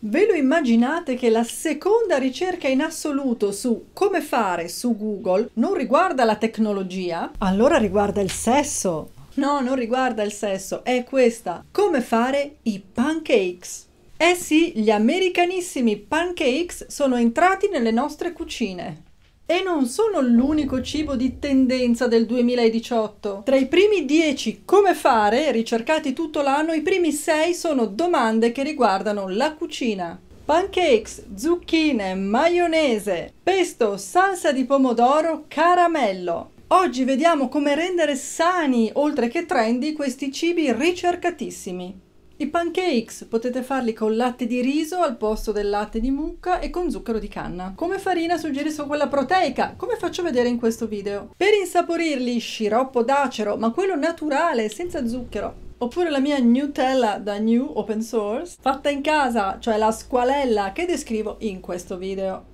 Ve lo immaginate che la seconda ricerca in assoluto su come fare su Google non riguarda la tecnologia? Allora riguarda il sesso. No, non riguarda il sesso, è questa. Come fare i pancakes. Eh sì, gli americanissimi pancakes sono entrati nelle nostre cucine. E non sono l'unico cibo di tendenza del 2018. Tra i primi 10 come fare, ricercati tutto l'anno, i primi 6 sono domande che riguardano la cucina. Pancakes, zucchine, maionese, pesto, salsa di pomodoro, caramello. Oggi vediamo come rendere sani, oltre che trendy, questi cibi ricercatissimi. I pancakes potete farli con latte di riso al posto del latte di mucca e con zucchero di canna. Come farina suggerisco quella proteica, come faccio vedere in questo video. Per insaporirli sciroppo d'acero, ma quello naturale, senza zucchero. Oppure la mia Nutella da New Open Source, fatta in casa, cioè la squalella che descrivo in questo video.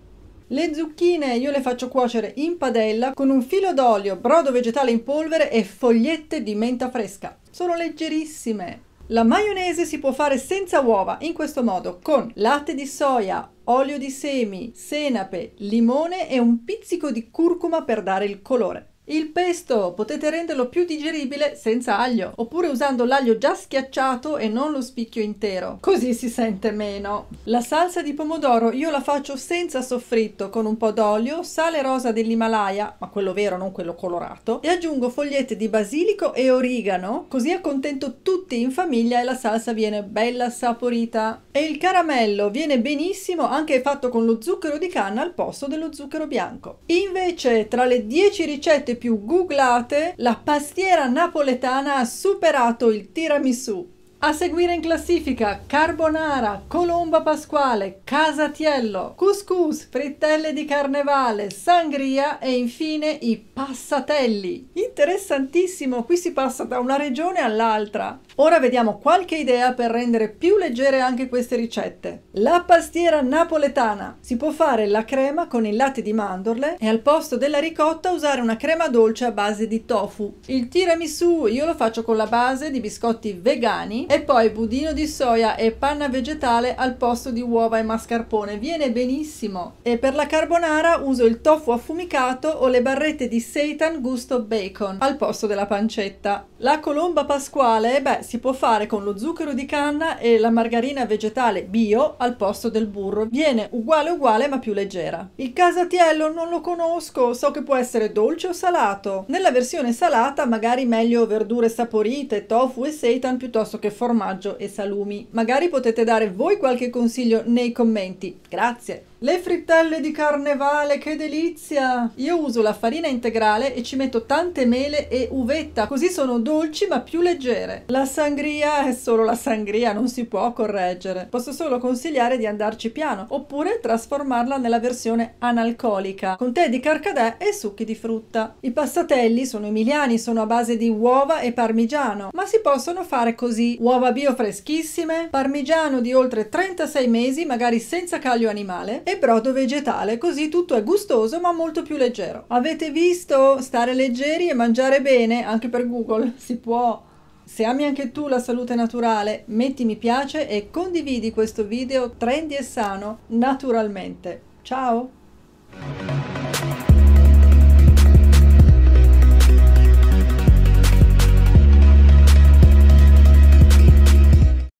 Le zucchine io le faccio cuocere in padella con un filo d'olio, brodo vegetale in polvere e fogliette di menta fresca. Sono leggerissime. La maionese si può fare senza uova in questo modo con latte di soia, olio di semi, senape, limone e un pizzico di curcuma per dare il colore. Il pesto potete renderlo più digeribile senza aglio, oppure usando l'aglio già schiacciato e non lo spicchio intero, così si sente meno. La salsa di pomodoro io la faccio senza soffritto, con un po' d'olio, sale rosa dell'Himalaya, ma quello vero non quello colorato, e aggiungo fogliette di basilico e origano, così accontento tutti in famiglia e la salsa viene bella saporita. E il caramello viene benissimo anche fatto con lo zucchero di canna al posto dello zucchero bianco. Invece tra le 10 ricette più googlate, la pastiera napoletana ha superato il tiramisù. A seguire in classifica carbonara, colomba pasquale, casatiello, couscous, frittelle di carnevale, sangria e infine i passatelli. Interessantissimo, qui si passa da una regione all'altra. Ora vediamo qualche idea per rendere più leggere anche queste ricette. La pastiera napoletana. Si può fare la crema con il latte di mandorle e al posto della ricotta usare una crema dolce a base di tofu. Il tiramisù io lo faccio con la base di biscotti vegani e poi budino di soia e panna vegetale al posto di uova e mascarpone. Viene benissimo. E per la carbonara uso il tofu affumicato o le barrette di seitan gusto bacon al posto della pancetta. La colomba pasquale, beh, si può fare con lo zucchero di canna e la margarina vegetale bio al posto del burro. Viene uguale uguale ma più leggera. Il casatiello non lo conosco, so che può essere dolce o salato. Nella versione salata magari meglio verdure saporite, tofu e seitan piuttosto che formaggio formaggio e salumi. Magari potete dare voi qualche consiglio nei commenti. Grazie! Le frittelle di carnevale, che delizia! Io uso la farina integrale e ci metto tante mele e uvetta, così sono dolci ma più leggere. La sangria è solo la sangria, non si può correggere. Posso solo consigliare di andarci piano, oppure trasformarla nella versione analcolica, con tè di carcadè e succhi di frutta. I passatelli sono emiliani, sono a base di uova e parmigiano, ma si possono fare così. Uova bio freschissime, parmigiano di oltre 36 mesi, magari senza caglio animale, e e brodo vegetale, così tutto è gustoso ma molto più leggero. Avete visto stare leggeri e mangiare bene? Anche per Google si può. Se ami anche tu la salute naturale, metti mi piace e condividi questo video trendy e sano naturalmente. Ciao!